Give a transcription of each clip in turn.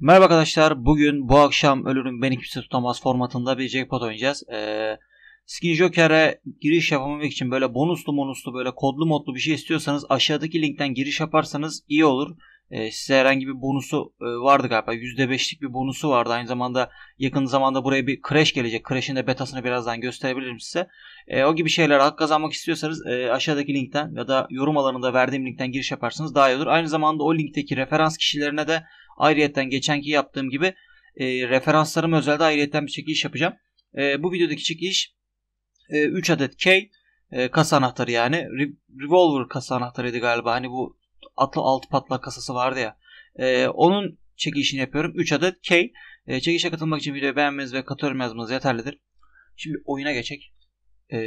Merhaba arkadaşlar. Bugün bu akşam ölürüm beni kimse tutamaz formatında bir jackpot oynayacağız. Ee, Skin Joker'e giriş yapamamak için böyle bonuslu bonuslu böyle kodlu modlu bir şey istiyorsanız aşağıdaki linkten giriş yaparsanız iyi olur. Ee, size herhangi bir bonusu e, vardı galiba. %5'lik bir bonusu vardı. Aynı zamanda yakın zamanda buraya bir crash gelecek. Crash'in de betasını birazdan gösterebilirim size. Ee, o gibi şeyler hak kazanmak istiyorsanız e, aşağıdaki linkten ya da yorum alanında verdiğim linkten giriş yaparsanız daha iyi olur. Aynı zamanda o linkteki referans kişilerine de Ayrıyeten geçenki yaptığım gibi e, referanslarım özelde ayrıyeten bir çekiliş yapacağım. E, bu videodaki çekiliş e, 3 adet K e, kasa anahtarı yani. Re- revolver kasa anahtarıydı galiba. Hani bu atlı altı patlak kasası vardı ya. E, onun çekilişini yapıyorum. 3 adet K. E, çekilişe katılmak için videoyu beğenmeniz ve katılıyorum yazmanız yeterlidir. Şimdi oyuna geçek. E,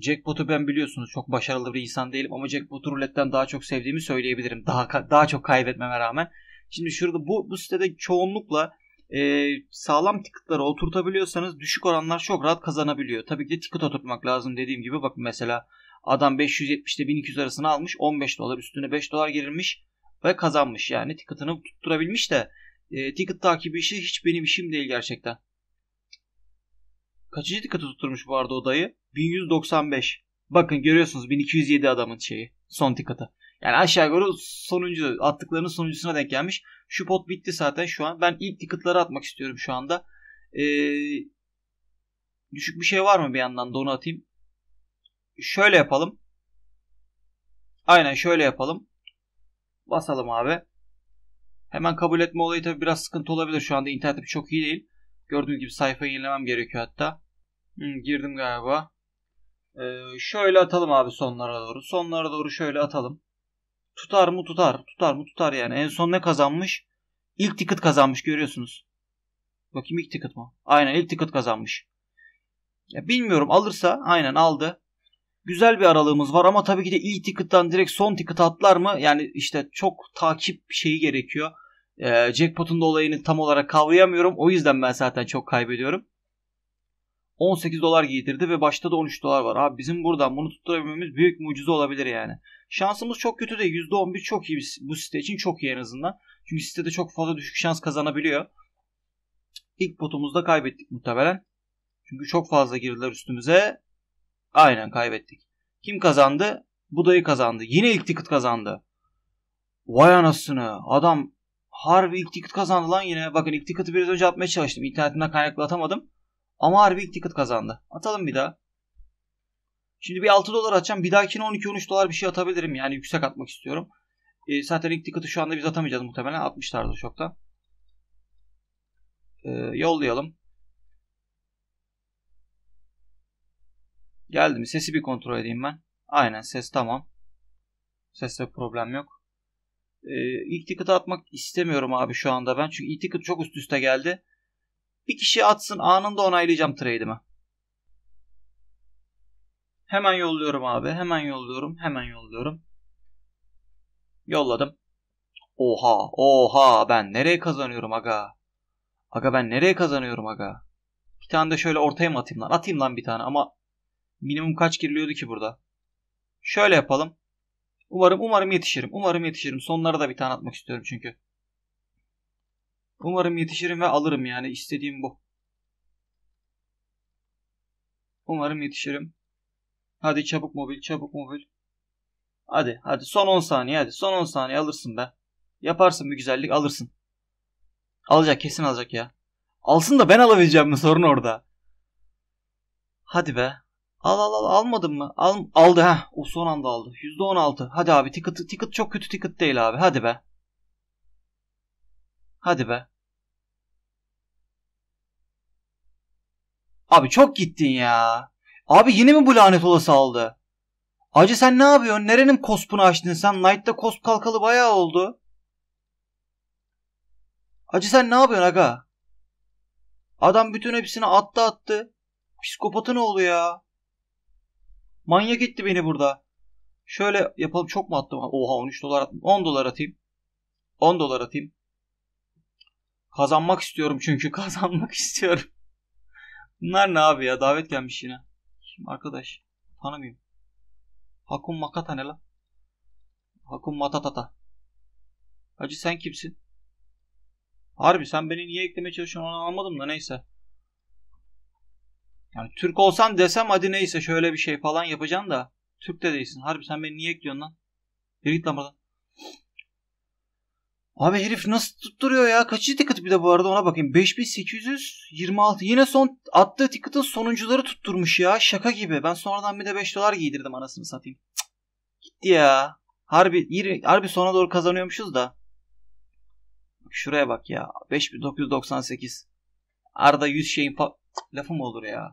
Jackpot'u ben biliyorsunuz çok başarılı bir insan değilim ama Jackpot'u ruletten daha çok sevdiğimi söyleyebilirim. Daha daha çok kaybetmeme rağmen. Şimdi şurada bu, bu sitede çoğunlukla e, sağlam ticketlara oturtabiliyorsanız düşük oranlar çok rahat kazanabiliyor. Tabii ki de ticket oturtmak lazım dediğim gibi. Bakın mesela adam 570 ile 1200 arasını almış 15 dolar üstüne 5 dolar girilmiş ve kazanmış. Yani ticket'ını tutturabilmiş de e, ticket takibi işi hiç benim işim değil gerçekten. Kaçıncı dikkate tutturmuş bu arada odayı? 1195. Bakın görüyorsunuz 1207 adamın şeyi. Son dikkatı. Yani aşağı yukarı sonuncu attıklarının sonuncusuna denk gelmiş. Şu pot bitti zaten şu an. Ben ilk ticket'ları atmak istiyorum şu anda. Ee, düşük bir şey var mı bir yandan da onu atayım. Şöyle yapalım. Aynen şöyle yapalım. Basalım abi. Hemen kabul etme olayı tabi biraz sıkıntı olabilir. Şu anda internetim çok iyi değil. Gördüğünüz gibi sayfayı yenilemem gerekiyor hatta. Hmm, girdim galiba. Ee, şöyle atalım abi sonlara doğru. Sonlara doğru şöyle atalım. Tutar mı tutar. Tutar mı tutar yani. En son ne kazanmış? İlk ticket kazanmış görüyorsunuz. Bakayım ilk ticket mı? Aynen ilk ticket kazanmış. Ya bilmiyorum alırsa aynen aldı. Güzel bir aralığımız var ama tabii ki de ilk ticket'tan direkt son ticket atlar mı? Yani işte çok takip şeyi gerekiyor. Ee, jackpot'un da olayını tam olarak kavrayamıyorum. O yüzden ben zaten çok kaybediyorum. 18 dolar giydirdi ve başta da 13 dolar var. Abi bizim buradan bunu tutturabilmemiz büyük mucize olabilir yani. Şansımız çok kötü de %11 çok iyi bu site için çok iyi en azından. Çünkü sitede çok fazla düşük şans kazanabiliyor. İlk potumuzda kaybettik muhtemelen. Çünkü çok fazla girdiler üstümüze. Aynen kaybettik. Kim kazandı? Budayı kazandı. Yine ilk ticket kazandı. Vay anasını. Adam harbi ilk ticket kazandı lan yine. Bakın ilk ticket'ı biraz önce atmaya çalıştım. İnternetinden kaynaklı atamadım. Ama harbi ilk ticket kazandı. Atalım bir daha. Şimdi bir 6 dolar atacağım. Bir dahakine 12-13 dolar bir şey atabilirim. Yani yüksek atmak istiyorum. E, zaten ilk ticket'ı şu anda biz atamayacağız muhtemelen. Atmışlardı çoktan. E, ee, yollayalım. Geldi mi? Sesi bir kontrol edeyim ben. Aynen ses tamam. Sesle problem yok. E, ilk ticket'ı atmak istemiyorum abi şu anda ben. Çünkü ilk ticket çok üst üste geldi. Bir kişi atsın anında onaylayacağım trade'imi. Hemen yolluyorum abi. Hemen yolluyorum. Hemen yolluyorum. Yolladım. Oha. Oha. Ben nereye kazanıyorum aga? Aga ben nereye kazanıyorum aga? Bir tane de şöyle ortaya mı atayım lan? Atayım lan bir tane ama minimum kaç giriliyordu ki burada? Şöyle yapalım. Umarım umarım yetişirim. Umarım yetişirim. Sonlara da bir tane atmak istiyorum çünkü. Umarım yetişirim ve alırım yani. istediğim bu. Umarım yetişirim. Hadi çabuk mobil, çabuk mobil. Hadi, hadi son 10 saniye hadi. Son 10 saniye alırsın be. Yaparsın bir güzellik alırsın. Alacak kesin alacak ya. Alsın da ben alabileceğim mi sorun orada. Hadi be. Al al al almadın mı? Al, aldı ha. O son anda aldı. %16. Hadi abi ticket, ticket çok kötü ticket değil abi. Hadi be. Hadi be. Abi çok gittin ya. Abi yine mi bu lanet olası aldı? Acı sen ne yapıyorsun? Nerenin kospunu açtın sen? Knight'ta kosp kalkalı bayağı oldu. Acı sen ne yapıyorsun aga? Adam bütün hepsini attı attı. Psikopatın oğlu ya. Manyak etti beni burada. Şöyle yapalım çok mu attım? Oha 13 dolar attım. 10 dolar atayım. 10 dolar atayım. Kazanmak istiyorum çünkü kazanmak istiyorum. Bunlar ne abi ya? Davet gelmiş yine. Şimdi arkadaş tanımıyorum. Hakun Makata ne la? Hakun Matatata. Hacı sen kimsin? Harbi sen beni niye eklemeye çalışıyorsun onu anlamadım da neyse. Yani Türk olsan desem hadi neyse şöyle bir şey falan yapacaksın da. Türk de değilsin. Harbi sen beni niye ekliyorsun lan? Bir git lan buradan. Abi herif nasıl tutturuyor ya? Kaçıncı ticket bir de bu arada ona bakayım. 5826. Yine son attığı ticket'ın sonuncuları tutturmuş ya. Şaka gibi. Ben sonradan bir de 5 dolar giydirdim anasını satayım. Cık. Gitti ya. Harbi, yir, harbi sona doğru kazanıyormuşuz da. Şuraya bak ya. 5998. Arda 100 şeyin fa- lafı mı olur ya?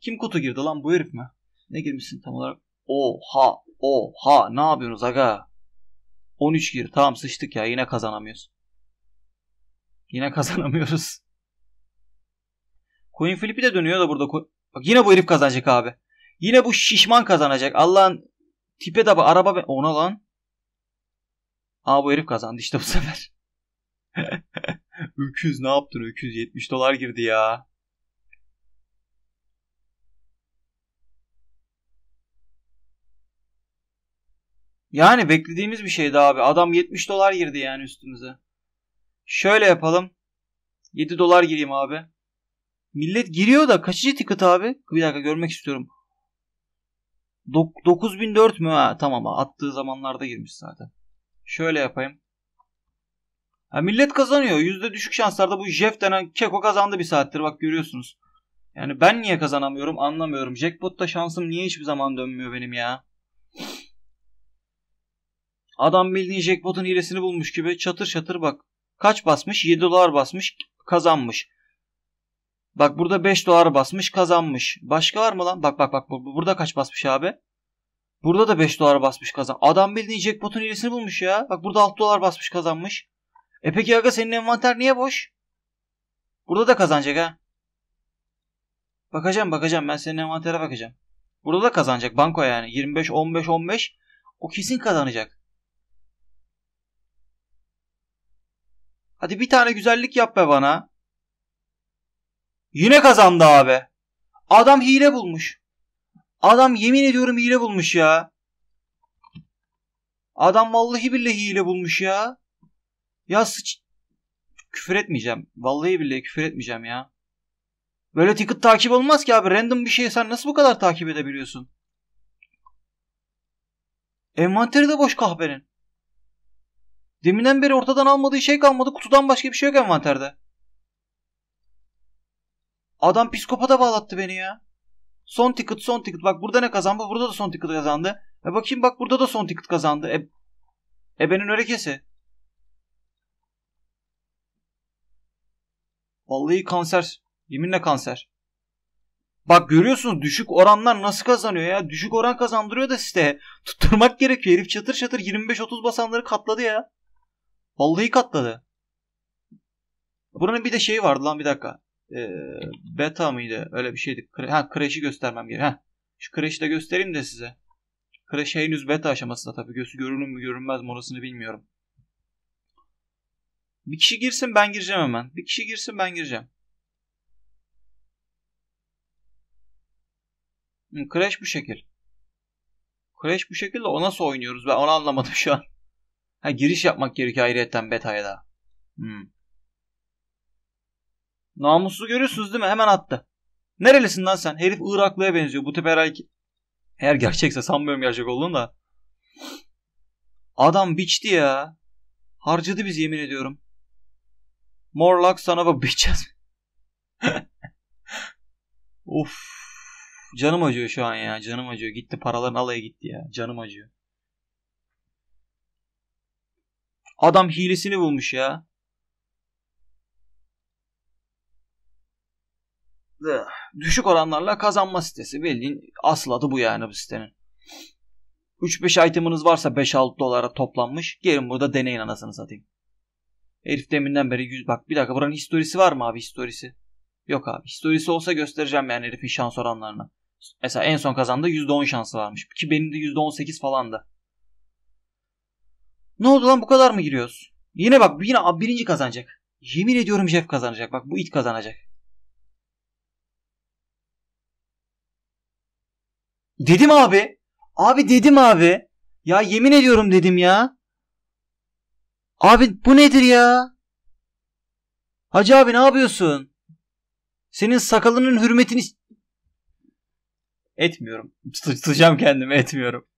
Kim kutu girdi lan bu herif mi? Ne girmişsin tam olarak? Oha oha ne yapıyorsunuz aga? 13 gir. Tamam sıçtık ya. Yine kazanamıyoruz. Yine kazanamıyoruz. Coin Flip'i de dönüyor da burada. Bak yine bu herif kazanacak abi. Yine bu şişman kazanacak. Allah'ın tipe de araba be. Ona lan. Aa bu herif kazandı işte bu sefer. öküz ne yaptın öküz 70 dolar girdi ya. Yani beklediğimiz bir şeydi abi. Adam 70 dolar girdi yani üstümüze. Şöyle yapalım. 7 dolar gireyim abi. Millet giriyor da kaçıcı ticket abi? Bir dakika görmek istiyorum. 9004 mü? Ha, tamam attığı zamanlarda girmiş zaten. Şöyle yapayım. Ha, millet kazanıyor. Yüzde düşük şanslarda bu Jeff denen keko kazandı bir saattir. Bak görüyorsunuz. Yani ben niye kazanamıyorum anlamıyorum. Jackpot'ta şansım niye hiçbir zaman dönmüyor benim ya? Adam bildiğin jackpot'un hilesini bulmuş gibi çatır çatır bak. Kaç basmış? 7 dolar basmış kazanmış. Bak burada 5 dolar basmış kazanmış. Başka var mı lan? Bak bak bak burada kaç basmış abi? Burada da 5 dolar basmış kazan. Adam bildiğin jackpot'un hilesini bulmuş ya. Bak burada 6 dolar basmış kazanmış. E peki aga senin envanter niye boş? Burada da kazanacak ha. Bakacağım bakacağım ben senin envantere bakacağım. Burada da kazanacak banko yani. 25 15 15 o kesin kazanacak. Hadi bir tane güzellik yap be bana. Yine kazandı abi. Adam hile bulmuş. Adam yemin ediyorum hile bulmuş ya. Adam vallahi billahi hile bulmuş ya. Ya sıç... Küfür etmeyeceğim. Vallahi billahi küfür etmeyeceğim ya. Böyle ticket takip olmaz ki abi. Random bir şey sen nasıl bu kadar takip edebiliyorsun? Envanteri de boş kahvenin. Deminden beri ortadan almadığı şey kalmadı. Kutudan başka bir şey yok envanterde. Adam psikopata bağlattı beni ya. Son ticket son ticket. Bak burada ne kazandı? Burada da son ticket kazandı. E bakayım bak burada da son ticket kazandı. E, ebenin örekesi. Vallahi kanser. Yeminle kanser. Bak görüyorsunuz düşük oranlar nasıl kazanıyor ya. Düşük oran kazandırıyor da siteye. Tutturmak gerekiyor. Herif çatır çatır 25-30 basanları katladı ya. Vallahi katladı. Buranın bir de şeyi vardı lan bir dakika. Ee, beta mıydı? Öyle bir şeydi. Ha kreşi göstermem gerekiyor. Şu crash'i de göstereyim de size. Kreş henüz beta aşamasında tabii. Gözü görünür mü görünmez mi orasını bilmiyorum. Bir kişi girsin ben gireceğim hemen. Bir kişi girsin ben gireceğim. Crash bu şekil. Crash bu şekilde o nasıl oynuyoruz? Ben onu anlamadım şu an. Ha giriş yapmak gerekiyor ayrıyetten beta'ya da. Hmm. Namuslu görüyorsunuz değil mi? Hemen attı. Nerelisin lan sen? Herif Iraklı'ya benziyor. Bu tip herhalde eğer gerçekse sanmıyorum gerçek olduğunu da. Adam biçti ya. Harcadı bizi yemin ediyorum. Morlock sana bak biçeceğiz. of. Canım acıyor şu an ya. Canım acıyor. Gitti paraların alaya gitti ya. Canım acıyor. Adam hilesini bulmuş ya. Düşük oranlarla kazanma sitesi. Bildiğin asıl adı bu yani bu sitenin. 3-5 item'ınız varsa 5-6 dolara toplanmış. Gelin burada deneyin anasını satayım. Herif deminden beri 100... Bak bir dakika buranın historisi var mı abi historisi? Yok abi. Historisi olsa göstereceğim yani herifin şans oranlarını. Mesela en son kazandığı %10 şansı varmış. Ki benim de %18 falandı. Ne oldu lan bu kadar mı giriyoruz? Yine bak yine birinci kazanacak. Yemin ediyorum Jeff kazanacak. Bak bu it kazanacak. Dedim abi. Abi dedim abi. Ya yemin ediyorum dedim ya. Abi bu nedir ya? Hacı abi ne yapıyorsun? Senin sakalının hürmetini etmiyorum. Tutacağım kendimi etmiyorum.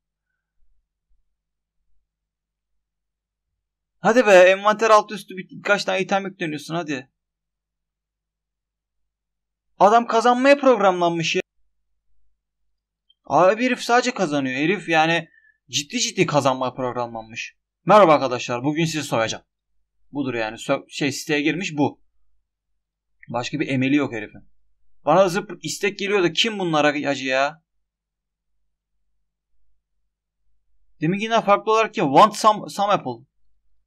Hadi be envanter alt üstü birkaç tane item yükleniyorsun hadi. Adam kazanmaya programlanmış ya. Abi herif sadece kazanıyor. Herif yani ciddi ciddi kazanmaya programlanmış. Merhaba arkadaşlar bugün sizi soyacağım. Budur yani şey siteye girmiş bu. Başka bir emeli yok herifin. Bana zıp istek geliyor da kim bunlara acı ya? Deminkinden farklı olarak ki, want some, some apple.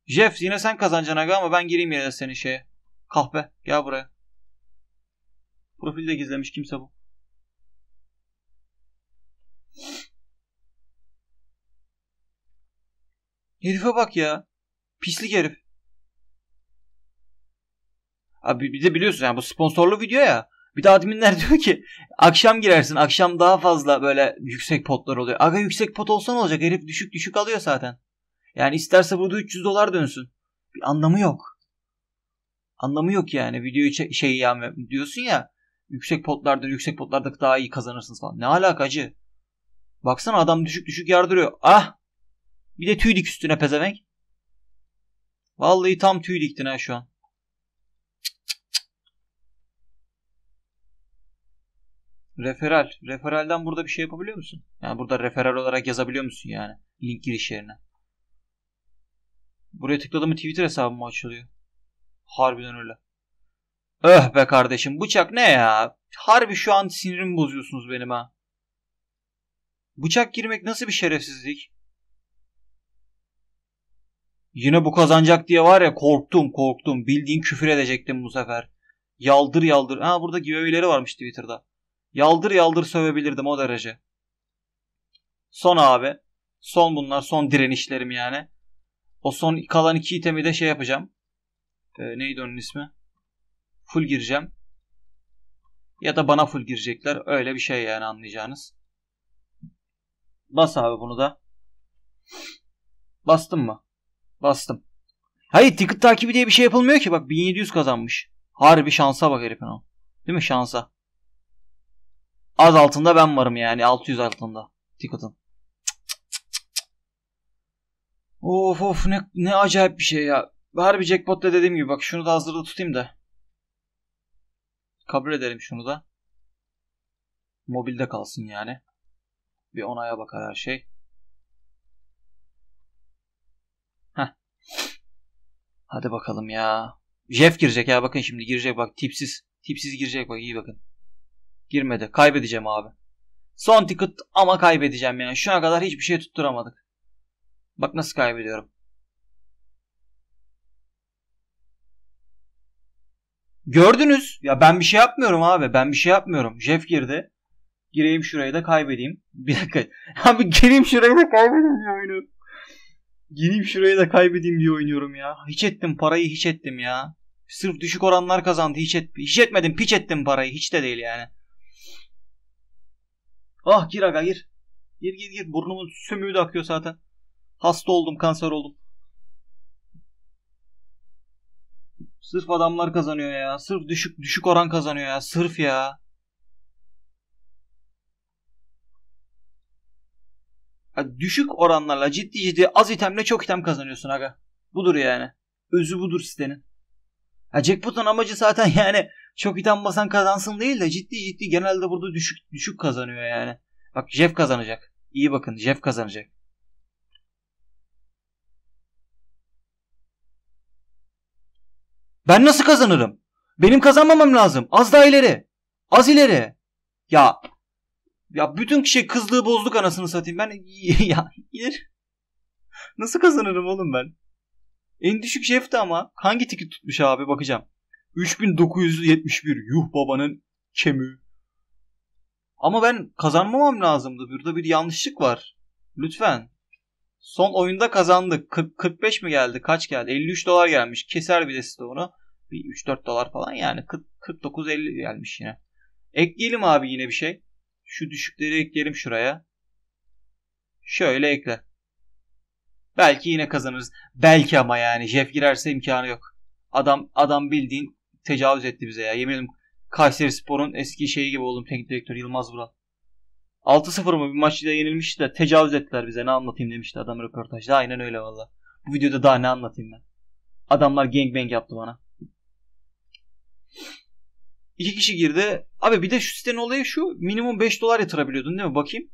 Jeff yine sen kazanacaksın aga ama ben gireyim yine senin şeye. Kahve gel buraya. Profilde gizlemiş kimse bu. Herife bak ya. Pislik herif. Abi bir de biliyorsun yani bu sponsorlu video ya. Bir de adminler diyor ki akşam girersin akşam daha fazla böyle yüksek potlar oluyor. Aga yüksek pot olsa ne olacak herif düşük düşük alıyor zaten. Yani isterse burada 300 dolar dönsün. Bir anlamı yok. Anlamı yok yani. Video şey ya diyorsun ya yüksek potlarda yüksek potlarda daha iyi kazanırsınız falan. Ne alakacı? Baksana adam düşük düşük yardırıyor. Ah! Bir de tüy dik üstüne pezevenk. Vallahi tam tüy diktin ha şu an. Referal. Referalden burada bir şey yapabiliyor musun? Yani burada referal olarak yazabiliyor musun yani? Link giriş yerine. Buraya tıkladım mı Twitter hesabım açılıyor. Harbiden öyle. Öh be kardeşim bıçak ne ya? Harbi şu an sinirimi bozuyorsunuz benim ha. Bıçak girmek nasıl bir şerefsizlik? Yine bu kazanacak diye var ya korktum korktum. Bildiğin küfür edecektim bu sefer. Yaldır yaldır. Ha burada giveaway'leri varmış Twitter'da. Yaldır yaldır sövebilirdim o derece. Son abi. Son bunlar son direnişlerim yani. O son kalan iki itemi de şey yapacağım. E, neydi onun ismi? Full gireceğim. Ya da bana full girecekler. Öyle bir şey yani anlayacağınız. Bas abi bunu da. Bastım mı? Bastım. Hayır ticket takibi diye bir şey yapılmıyor ki. Bak 1700 kazanmış. Harbi şansa bak herifin o. Değil mi şansa? Az altında ben varım yani 600 altında ticket'ın. Of of ne, ne acayip bir şey ya. Harbi da dediğim gibi bak şunu da hazırda tutayım da. Kabul edelim şunu da. Mobilde kalsın yani. Bir onaya bakar her şey. Heh. Hadi bakalım ya. Jeff girecek ya bakın şimdi girecek bak tipsiz. Tipsiz girecek bak iyi bakın. Girmedi. Kaybedeceğim abi. Son ticket ama kaybedeceğim yani. Şu ana kadar hiçbir şey tutturamadık. Bak nasıl kaybediyorum. Gördünüz. Ya ben bir şey yapmıyorum abi. Ben bir şey yapmıyorum. Jeff girdi. Gireyim şuraya da kaybedeyim. Bir dakika. Abi gireyim şuraya da kaybedeyim diye oynuyorum. Gireyim şuraya da kaybedeyim diye oynuyorum ya. Hiç ettim parayı hiç ettim ya. Sırf düşük oranlar kazandı. Hiç, et, hiç etmedim. Piç ettim parayı. Hiç de değil yani. Ah gir aga gir. Gir gir gir. Burnumun sümüğü de akıyor zaten. Hasta oldum, kanser oldum. Sırf adamlar kazanıyor ya. Sırf düşük düşük oran kazanıyor ya. Sırf ya. ya düşük oranlarla ciddi ciddi az itemle çok item kazanıyorsun aga. Budur yani. Özü budur sitenin. Ya jackpot'un amacı zaten yani çok item basan kazansın değil de ciddi ciddi genelde burada düşük düşük kazanıyor yani. Bak Jeff kazanacak. İyi bakın Jeff kazanacak. Ben nasıl kazanırım? Benim kazanmamam lazım. Az daha ileri. Az ileri. Ya ya bütün kişi şey kızlığı bozduk anasını satayım. Ben ya ileri. Nasıl kazanırım oğlum ben? En düşük şefti ama. Hangi tiki tutmuş abi bakacağım. 3971 yuh babanın kemiği. Ama ben kazanmamam lazımdı. Burada bir yanlışlık var. Lütfen. Son oyunda kazandık. 40, 45 mi geldi? Kaç geldi? 53 dolar gelmiş. Keser bir de onu. Bir 3-4 dolar falan yani. 49-50 gelmiş yine. Ekleyelim abi yine bir şey. Şu düşükleri ekleyelim şuraya. Şöyle ekle. Belki yine kazanırız. Belki ama yani. Jeff girerse imkanı yok. Adam adam bildiğin tecavüz etti bize ya. Yemin ederim Kayseri Spor'un eski şeyi gibi oldum. Teknik direktör Yılmaz Vural. 6-0 mı bir maçta yenilmişti de tecavüz ettiler bize ne anlatayım demişti adam röportajda. Aynen öyle valla. Bu videoda daha ne anlatayım ben. Adamlar gangbang yaptı bana. İki kişi girdi. Abi bir de şu sitenin olayı şu. Minimum 5 dolar yatırabiliyordun değil mi? Bakayım.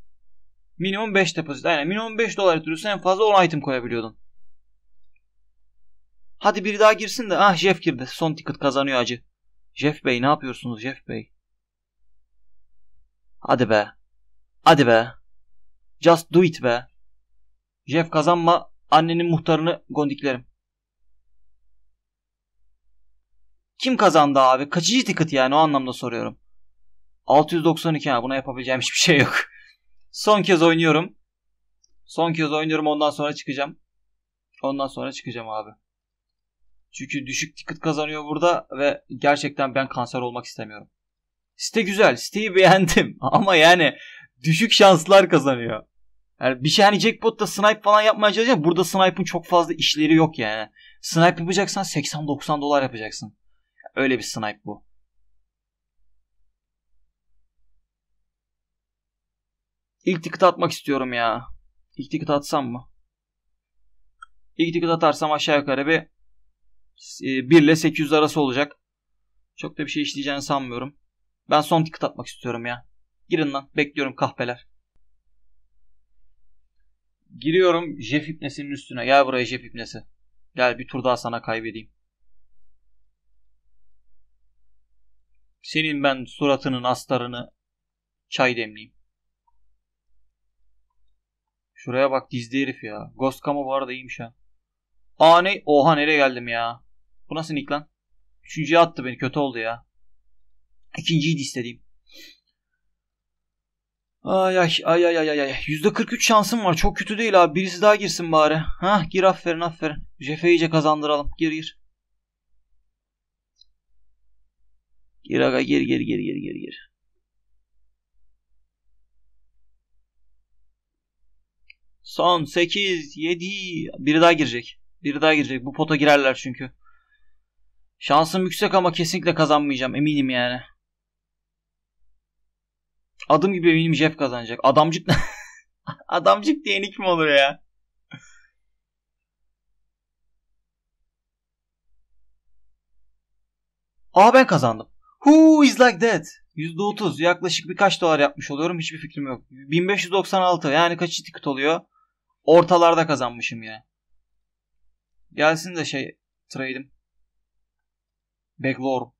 Minimum 5 depozit. Aynen minimum 5 dolar yatırıyorsun en fazla 10 item koyabiliyordun. Hadi biri daha girsin de ah Jeff girdi. Son ticket kazanıyor acı. Jeff Bey ne yapıyorsunuz Jeff Bey? Hadi be. Hadi be. Just do it be. Jeff kazanma annenin muhtarını gondiklerim. Kim kazandı abi? kaçıcı ticket yani o anlamda soruyorum. 692 ha buna yapabileceğim hiçbir şey yok. Son kez oynuyorum. Son kez oynuyorum ondan sonra çıkacağım. Ondan sonra çıkacağım abi. Çünkü düşük ticket kazanıyor burada ve gerçekten ben kanser olmak istemiyorum. Site güzel. Siteyi beğendim. Ama yani düşük şanslar kazanıyor. Yani bir şey hani jackpot'ta snipe falan yapmaya çalışacaksın. Burada snipe'ın çok fazla işleri yok yani. Snipe yapacaksan 80-90 dolar yapacaksın. Öyle bir snipe bu. İlk ticket atmak istiyorum ya. İlk ticket atsam mı? İlk ticket atarsam aşağı yukarı bir 1 e, ile 800 arası olacak. Çok da bir şey işleyeceğini sanmıyorum. Ben son ticket atmak istiyorum ya. Girin lan bekliyorum kahpeler. Giriyorum Jeff İpnesi'nin üstüne. Gel buraya Jeff İpnesi. Gel bir tur daha sana kaybedeyim. Senin ben suratının astarını çay demleyeyim. Şuraya bak dizli herif ya. Ghost Camo bu arada iyiymiş ha. Aa ne? Oha nereye geldim ya? Bu nasıl nick lan? Üçüncüye attı beni kötü oldu ya. İkinciyi istediğim. Ay ay ay ay ay ay. Yüzde 43 şansım var. Çok kötü değil abi. Birisi daha girsin bari. Ha gir aferin aferin. Jefe iyice kazandıralım. Gir gir. Gir aga gir gir gir gir gir gir. Son 8, 7. Biri daha girecek. Biri daha girecek. Bu pota girerler çünkü. Şansım yüksek ama kesinlikle kazanmayacağım. Eminim yani. Adım gibi eminim Jeff kazanacak. Adamcık Adamcık diyen kim olur ya? Aa ben kazandım. Who is like that? %30 yaklaşık birkaç dolar yapmış oluyorum. Hiçbir fikrim yok. 1596 yani kaç ticket oluyor? Ortalarda kazanmışım yine. Gelsin de şey trade'im. Backlore.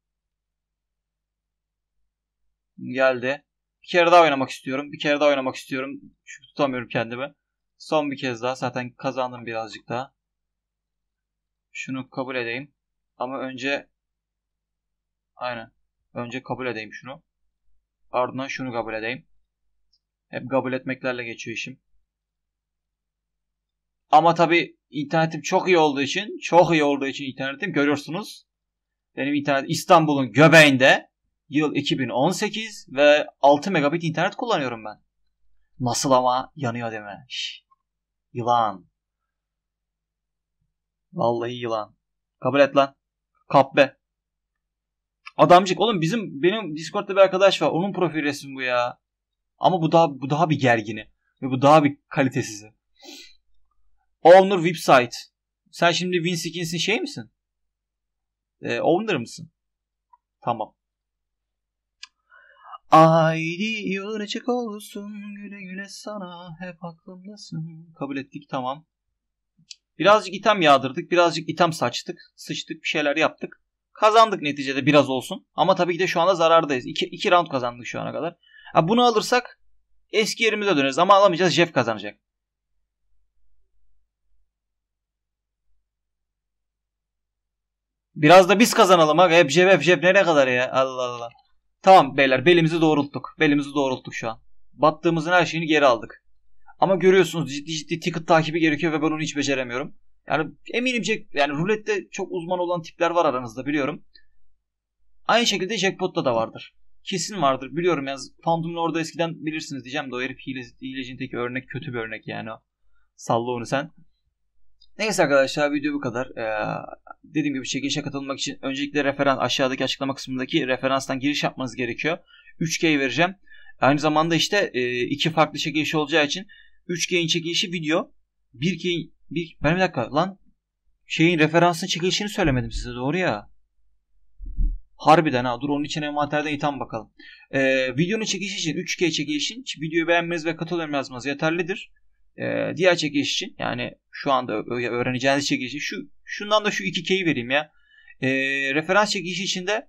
Geldi. Bir kere daha oynamak istiyorum. Bir kere daha oynamak istiyorum. Çünkü tutamıyorum kendimi. Son bir kez daha. Zaten kazandım birazcık daha. Şunu kabul edeyim. Ama önce aynen. Önce kabul edeyim şunu. Ardından şunu kabul edeyim. Hep kabul etmeklerle geçiyor işim. Ama tabi internetim çok iyi olduğu için, çok iyi olduğu için internetim görüyorsunuz. Benim internet İstanbul'un göbeğinde Yıl 2018 ve 6 megabit internet kullanıyorum ben. Nasıl ama yanıyor deme. Yılan. Vallahi yılan. Kabul et lan. Kabbe. Adamcık oğlum bizim benim Discord'da bir arkadaş var. Onun profil resmi bu ya. Ama bu daha bu daha bir gergini ve bu daha bir kalitesizi. Owner website. Sen şimdi Winskins'in şey misin? Ee, owner mısın? Tamam. Haydi yolun açık olsun güle güle sana hep aklımdasın. Kabul ettik tamam. Birazcık item yağdırdık, birazcık item saçtık, sıçtık, bir şeyler yaptık. Kazandık neticede biraz olsun. Ama tabii ki de şu anda zarardayız. 2 round kazandık şu ana kadar. Ha, bunu alırsak eski yerimize döneriz ama alamayacağız. Jeff kazanacak. Biraz da biz kazanalım ha. Hep Jeff hep Jeff nereye kadar ya? Allah Allah. Tamam beyler belimizi doğrulttuk. Belimizi doğrulttuk şu an. Battığımızın her şeyini geri aldık. Ama görüyorsunuz ciddi ciddi ticket takibi gerekiyor ve ben onu hiç beceremiyorum. Yani eminim Jack, yani rulette çok uzman olan tipler var aranızda biliyorum. Aynı şekilde jackpot'ta da vardır. Kesin vardır biliyorum yani Phantom'un orada eskiden bilirsiniz diyeceğim de o herif hile, hilecinteki örnek kötü bir örnek yani o. Salla onu sen. Neyse arkadaşlar video bu kadar. Ee, dediğim gibi çekilişe katılmak için öncelikle referans aşağıdaki açıklama kısmındaki referanstan giriş yapmanız gerekiyor. 3G vereceğim. Aynı zamanda işte e, iki farklı çekiliş olacağı için 3G'in çekilişi video. 1G'in bir, ben bir dakika lan şeyin referansın çekilişini söylemedim size doğru ya. Harbiden ha dur onun için envanterden item bakalım. Ee, videonun çekilişi için 3G çekilişin videoyu beğenmeniz ve katıl yazmanız yeterlidir. Ee, diğer çekiş için yani şu anda öğreneceğiniz çekiş için şu şundan da şu 2K'yi vereyim ya. Ee, referans çekilişi içinde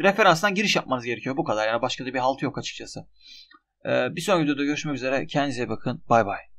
referanstan giriş yapmanız gerekiyor. Bu kadar. Yani başka da bir halt yok açıkçası. Ee, bir sonraki videoda görüşmek üzere. Kendinize bakın. Bay bay.